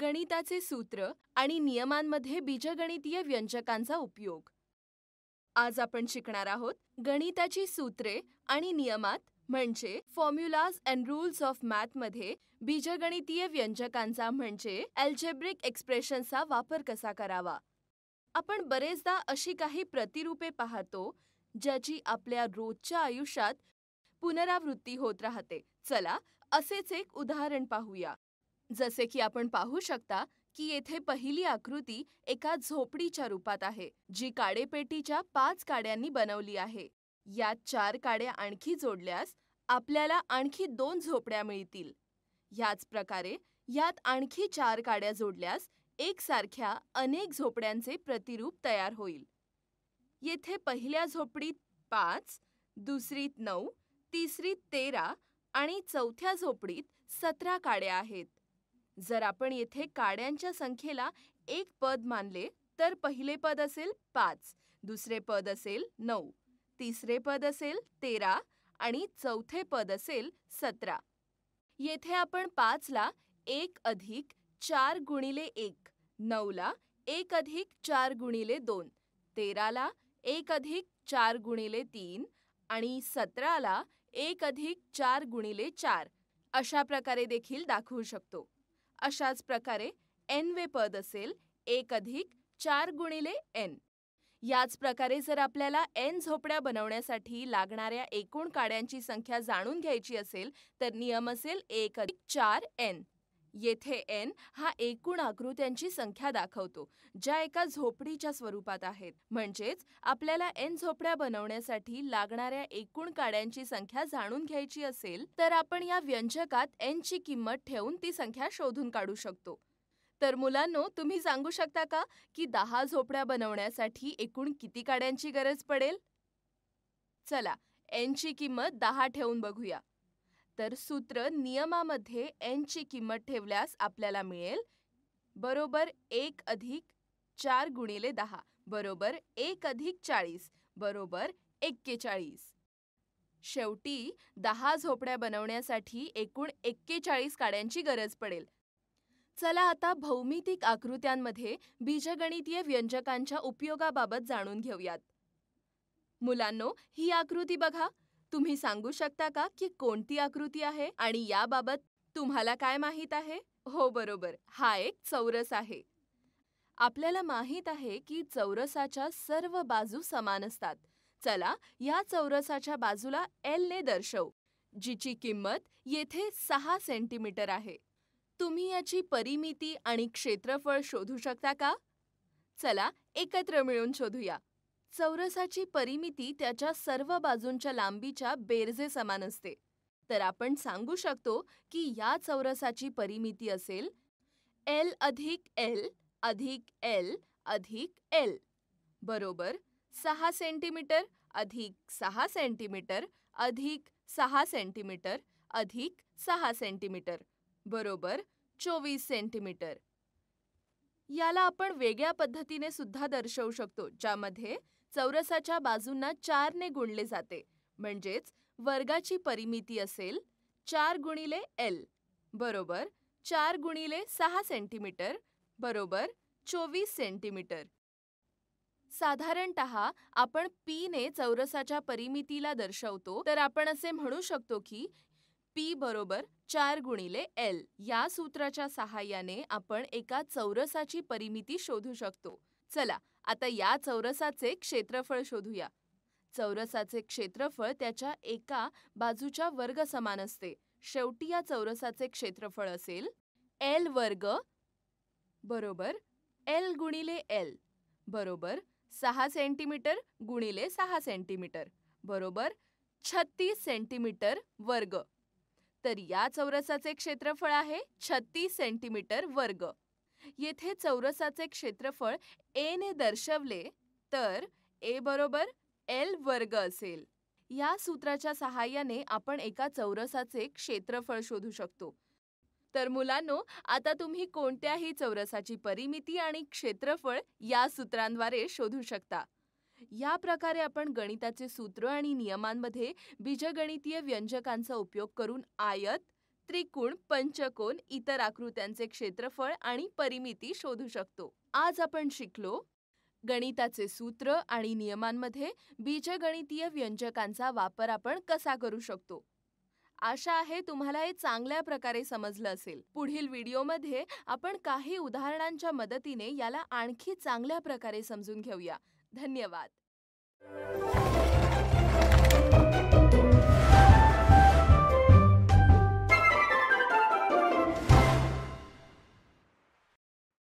गणिताचे सूत्र आणि नियमांमध्ये बीजगणितीय व्यंजकांचा उपयोग आज आपण शिकणार आहोत गणिताची सूत्रे आणि नियमात म्हणजे फॉर्म्युलाज अँड रूल्स ऑफ मॅथमध्ये बीजगणितीय व्यंजकांचा म्हणजे अल्जेब्रिक एक्सप्रेशन्सचा वापर कसा करावा आपण बरेचदा अशी काही प्रतिरूपे पाहतो ज्याची आपल्या रोजच्या आयुष्यात पुनरावृत्ती होत राहते चला असेच एक उदाहरण पाहूया जसे की आपण पाहू शकता की येथे पहिली आकृती एका झोपडीच्या रूपात आहे जी काडेपेटीच्या पाच काड्यांनी बनवली आहे यात चार काड्या आणखी जोडल्यास आपल्याला आणखी दोन झोपड्या मिळतील याच प्रकारे यात आणखी चार काड्या जोडल्यास एकसारख्या अनेक झोपड्यांचे प्रतिरूप तयार होईल येथे पहिल्या झोपडीत पाच दुसरीत नऊ तिसरीत तेरा आणि चौथ्या झोपडीत सतरा काड्या आहेत जर आपण येथे काड्यांच्या संख्येला एक पद मानले तर पहिले पद असेल पाच दुसरे पद असेल नऊ तिसरे पद असेल तेरा आणि चौथे पद असेल सतरा येथे आपण पाचला एक अधिक चार गुणिले एक नऊला एक अधिक चार गुणिले दोन तेराला एक अधिक चार गुणिले तीन आणि सतराला एक अधिक चार गुणिले चार अशा प्रकारे देखील दाखवू शकतो अशाच प्रकारे एन वे पद असेल एक अधिक चार गुणिले एन याच प्रकारे जर आपल्याला एन झोपड्या बनवण्यासाठी लागणाऱ्या एकूण काड्यांची संख्या जाणून घ्यायची असेल तर नियम असेल एक अधिक चार एन येथे एन हा एकूण आकृत्यांची संख्या दाखवतो ज्या एका झोपडीच्या स्वरूपात आहेत म्हणजेच आपल्याला एन झोपड्या बनवण्यासाठी लागणाऱ्या एकूण काड्यांची संख्या जाणून घ्यायची असेल तर आपण या व्यंजकात ची किंमत ठेवून ती संख्या शोधून काढू शकतो तर मुलांनो तुम्ही सांगू शकता का की दहा झोपड्या बनवण्यासाठी एकूण किती काड्यांची गरज पडेल चला ची किंमत दहा ठेवून बघूया तर सूत्र नियमामध्ये ची किंमत ठेवल्यास आपल्याला मिळेल बरोबर एक अधिक चार गुणिले दहा बरोबर एक अधिक चाळीस बरोबर एक्केचाळीस शेवटी दहा झोपड्या बनवण्यासाठी एकूण एक्केचाळीस काड्यांची गरज पडेल चला आता भौमितिक आकृत्यांमध्ये बीजगणितीय व्यंजकांच्या उपयोगाबाबत जाणून घेऊयात मुलांनो ही आकृती बघा तुम्ही सांगू शकता का की कोणती आकृती आहे आणि याबाबत तुम्हाला काय माहीत आहे हो बरोबर हा एक चौरस आहे आपल्याला माहीत आहे की चौरसाच्या सर्व बाजू समान असतात चला या चौरसाच्या बाजूला एलने दर्शव जिची किंमत येथे सहा सेंटीमीटर आहे तुम्ही याची परिमिती आणि क्षेत्रफळ शोधू शकता का चला एकत्र मिळून शोधूया चौरसाची परिमिती त्याच्या सर्व बाजूंच्या लांबीच्या बेरजे समान असते तर आपण सांगू शकतो की या चौरसाची परिमिती असेल एल अधिक एल अधिक एल अधिक एल बरोबर सहा सेंटीमीटर अधिक सहा सेंटीमीटर अधिक सहा सेंटीमीटर अधिक सहा सेंटीमीटर बरोबर चोवीस सेंटीमीटर याला आपण वेगळ्या पद्धतीने सुद्धा दर्शवू शकतो ज्यामध्ये चौरसाच्या बाजूंना चारने गुणले जाते म्हणजेच वर्गाची परिमिती असेल चार गुणिले एल बरोबर चार गुणिले सहा सेंटीमीटर बरोबर चोवीस सेंटीमीटर साधारणत आपण पीने चौरसाच्या परिमितीला दर्शवतो तर आपण असे म्हणू शकतो की पी बरोबर चार गुणिले एल या सूत्राच्या सहाय्याने आपण एका चौरसाची परिमिती शोधू शकतो चला आता या चौरसाचे क्षेत्रफळ शोधूया चौरसाचे क्षेत्रफळ त्याच्या एका बाजूच्या वर्ग समान असते शेवटी या चौरसाचे क्षेत्रफळ असेल एल वर्ग बरोबर एल गुणिले एल बरोबर सहा सेंटीमीटर गुणिले सहा सेंटीमीटर बरोबर छत्तीस सेंटीमीटर वर्ग तर या चौरसाचे क्षेत्रफळ आहे छत्तीस सेंटीमीटर वर्ग येथे चौरसाचे क्षेत्रफळ ए ने दर्शवले तर ए बरोबर एल वर्ग असेल या सूत्राच्या सहाय्याने आपण एका चौरसाचे क्षेत्रफळ शोधू शकतो तर मुलांनो आता तुम्ही कोणत्याही चौरसाची परिमिती आणि क्षेत्रफळ या सूत्रांद्वारे शोधू शकता या प्रकारे आपण गणिताचे सूत्र आणि नियमांमध्ये बीजगणितीय व्यंजकांचा उपयोग करून आयत त्रिकोण पंचकोन इतर आकृत्यांचे क्षेत्रफळ आणि परिमिती शोधू शकतो आज आपण शिकलो गणिताचे सूत्र आणि नियमांमध्ये बीजगणितीय व्यंजकांचा वापर आपण कसा करू शकतो आशा आहे तुम्हाला हे चांगल्या प्रकारे समजलं असेल पुढील व्हिडिओमध्ये आपण काही उदाहरणांच्या मदतीने याला आणखी चांगल्या प्रकारे समजून घेऊया धन्यवाद